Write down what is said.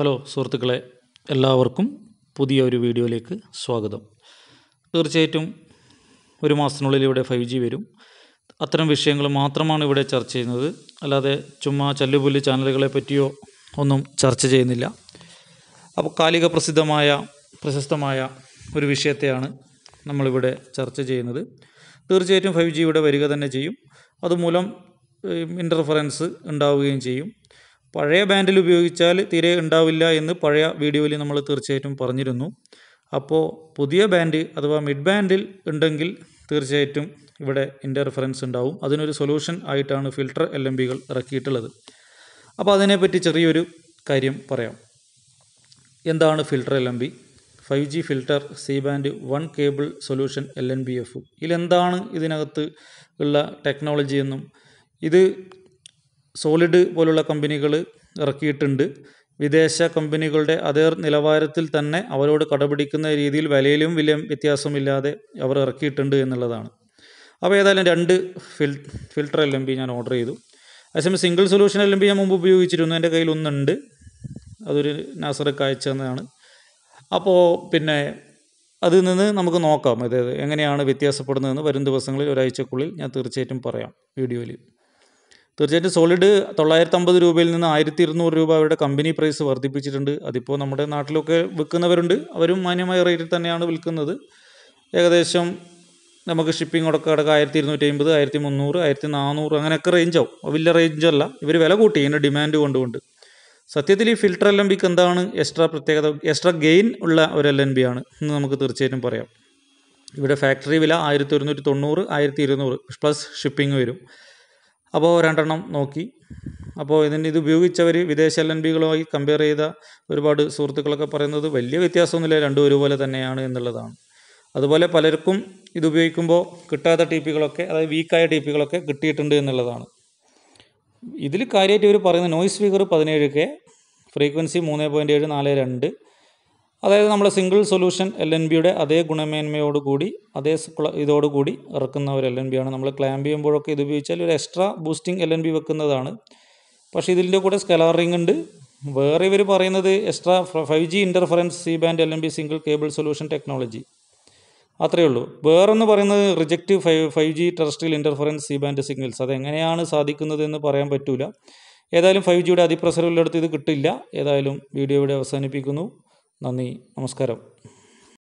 hello സുഹൃത്തുക്കളെ എല്ലാവർക്കും പുതിയ ഒരു വീഡിയോയിലേക്ക് സ്വാഗതം തീർച്ചയായിട്ടും ഒരു മാസത്തിനുള്ളിൽ ഇവിടെ ഫൈവ് ജി വരും അത്തരം വിഷയങ്ങൾ മാത്രമാണ് ഇവിടെ ചർച്ച ചെയ്യുന്നത് അല്ലാതെ ചുമ്മാ ചല്ലുപുല്ല് ചാനലുകളെ പറ്റിയോ ഒന്നും ചർച്ച ചെയ്യുന്നില്ല അപ്പോൾ കാലിക പ്രസിദ്ധമായ പ്രശസ്തമായ ഒരു വിഷയത്തെയാണ് നമ്മളിവിടെ ചർച്ച ചെയ്യുന്നത് തീർച്ചയായിട്ടും ഫൈവ് ജി ഇവിടെ വരിക തന്നെ ചെയ്യും അതുമൂലം ഇൻ്റർഫറൻസ് ഉണ്ടാവുകയും ചെയ്യും പഴയ ബാൻഡിൽ ഉപയോഗിച്ചാൽ തീരെ ഉണ്ടാവില്ല എന്ന് പഴയ വീഡിയോയിൽ നമ്മൾ തീർച്ചയായിട്ടും പറഞ്ഞിരുന്നു അപ്പോൾ പുതിയ ബാൻഡ് അഥവാ മിഡ് ബാൻഡിൽ ഉണ്ടെങ്കിൽ തീർച്ചയായിട്ടും ഇവിടെ ഇൻ്റർഫറൻസ് ഉണ്ടാവും അതിനൊരു സൊല്യൂഷൻ ആയിട്ടാണ് ഫിൽട്ടർ എൽ എം ബികൾ ഇറക്കിയിട്ടുള്ളത് അപ്പോൾ അതിനെപ്പറ്റി ചെറിയൊരു കാര്യം പറയാം എന്താണ് filter L M B five G filter C band one cable solution L N B F ഇതിലെന്താണ് ഇതിനകത്ത് ഉള്ള ടെക്നോളജി എന്നും ഇത് സോളിഡ് പോലുള്ള കമ്പനികൾ ഇറക്കിയിട്ടുണ്ട് വിദേശ കമ്പനികളുടെ അതേ നിലവാരത്തിൽ തന്നെ അവരോട് കടപിടിക്കുന്ന രീതിയിൽ വിലയിലും വില വ്യത്യാസമില്ലാതെ അവർ ഇറക്കിയിട്ടുണ്ട് എന്നുള്ളതാണ് അപ്പോൾ ഏതായാലും രണ്ട് ഫിൽ ഫിൽട്ടർ എൽ എം പി ഞാൻ ഓർഡർ ചെയ്തു അതേസമയം single solution L M P ഞാൻ മുമ്പ് ഉപയോഗിച്ചിരുന്നു എൻ്റെ കയ്യിൽ ഒന്നുണ്ട് അതൊരു നാസറക്ക് അയച്ചതെന്നാണ് അപ്പോൾ പിന്നെ അതിൽ നിന്ന് നമുക്ക് നോക്കാം അതായത് എങ്ങനെയാണ് വ്യത്യാസപ്പെടുന്നതെന്ന് വരും ദിവസങ്ങളിൽ ഒരാഴ്ചക്കുള്ളിൽ ഞാൻ തീർച്ചയായിട്ടും പറയാം വീഡിയോയിൽ തീർച്ചയായിട്ടും സോളിഡ് അമ്പത് രൂപയിൽ നിന്ന് ആയിരത്തി ഇരുന്നൂറ് രൂപ അവരുടെ കമ്പനി പ്രൈസ് വർദ്ധിപ്പിച്ചിട്ടുണ്ട് അതിപ്പോൾ നമ്മുടെ നാട്ടിലൊക്കെ വിൽക്കുന്നവരുണ്ട് അവരും മാന്യമായ റേറ്റിൽ തന്നെയാണ് വിൽക്കുന്നത് ഏകദേശം നമുക്ക് ഷിപ്പിംഗ് അടക്കം അടക്കം ആയിരത്തി ഇരുന്നൂറ്റി അമ്പത് ആയിരത്തി മുന്നൂറ് ആയിരത്തി നാനൂറ് അങ്ങനെയൊക്കെ റേഞ്ചാവും വലിയ റേഞ്ചല്ല ഇവർ വില കൂട്ടി ഇതിൻ്റെ ഡിമാൻഡ് കൊണ്ടുകൊണ്ട് സത്യത്തിൽ ഈ ഫിൽട്ടർ എൽ ബിക്ക് എന്താണ് എക്സ്ട്രാ പ്രത്യേകത എക്സ്ട്രാ ഗെയിൻ ഉള്ള ഒരു എൽ എൻ ബി ആണ് എന്ന് നമുക്ക് തീർച്ചയായിട്ടും പറയാം ഇവിടെ ഫാക്ടറി വില ആയിരത്തി ഒരുന്നൂറ്റി തൊണ്ണൂറ് ആയിരത്തി ഇരുന്നൂറ് പ്ലസ് ഷിപ്പിംഗ് വരും അപ്പോൾ രണ്ടെണ്ണം നോക്കി അപ്പോൾ ഇതിന് ഇത് ഉപയോഗിച്ചവർ വിദേശ എൽ എൻ ബികളുമായി കമ്പയർ ചെയ്ത ഒരുപാട് സുഹൃത്തുക്കളൊക്കെ പറയുന്നത് വലിയ വ്യത്യാസമൊന്നുമില്ല രണ്ടും ഒരുപോലെ തന്നെയാണ് എന്നുള്ളതാണ് അതുപോലെ പലർക്കും ഇത് ഉപയോഗിക്കുമ്പോൾ കിട്ടാത്ത ടി പികളൊക്കെ അതായത് വീക്കായ ടി പികളൊക്കെ കിട്ടിയിട്ടുണ്ട് എന്നുള്ളതാണ് ഇതിൽ കാര്യമായിട്ട് ഇവർ പറയുന്നത് നോയ്സ് ഫിഗർ പതിനേഴ് കെ ഫ്രീക്വൻസി മൂന്ന് പോയിൻറ്റ് ഏഴ് നാല് രണ്ട് അതായത് നമ്മൾ സിംഗിൾ സൊല്യൂഷൻ എൽ എൻ ബിയുടെ അതേ ഗുണമേന്മയോടുകൂടി അതേ ഇതോടുകൂടി ഇറക്കുന്ന ഒരു എൽ എൻ ബി ആണ് നമ്മൾ ക്ലാമ്പ് ചെയ്യുമ്പോഴൊക്കെ ഇത് ഉപയോഗിച്ചാൽ ഒരു extra boosting L N B വെക്കുന്നതാണ് പക്ഷേ ഇതിൻ്റെ കൂടെ സ്കലാറിംഗ് ഉണ്ട് വേറെ ഇവർ പറയുന്നത് extra five G interference C band L N B single cable solution technology അത്രയേ ഉള്ളൂ വേറെന്ന് പറയുന്നത് reject five five G terrestrial interference C band signals അതെങ്ങനെയാണ് സാധിക്കുന്നത് എന്ന് പറയാൻ പറ്റില്ല ഏതായാലും ഫൈവ് ജിയുടെ അടുത്ത് ഇത് കിട്ടില്ല ഏതായാലും വീഡിയോ ഇവിടെ അവസാനിപ്പിക്കുന്നു നന്ദി നമസ്കാരം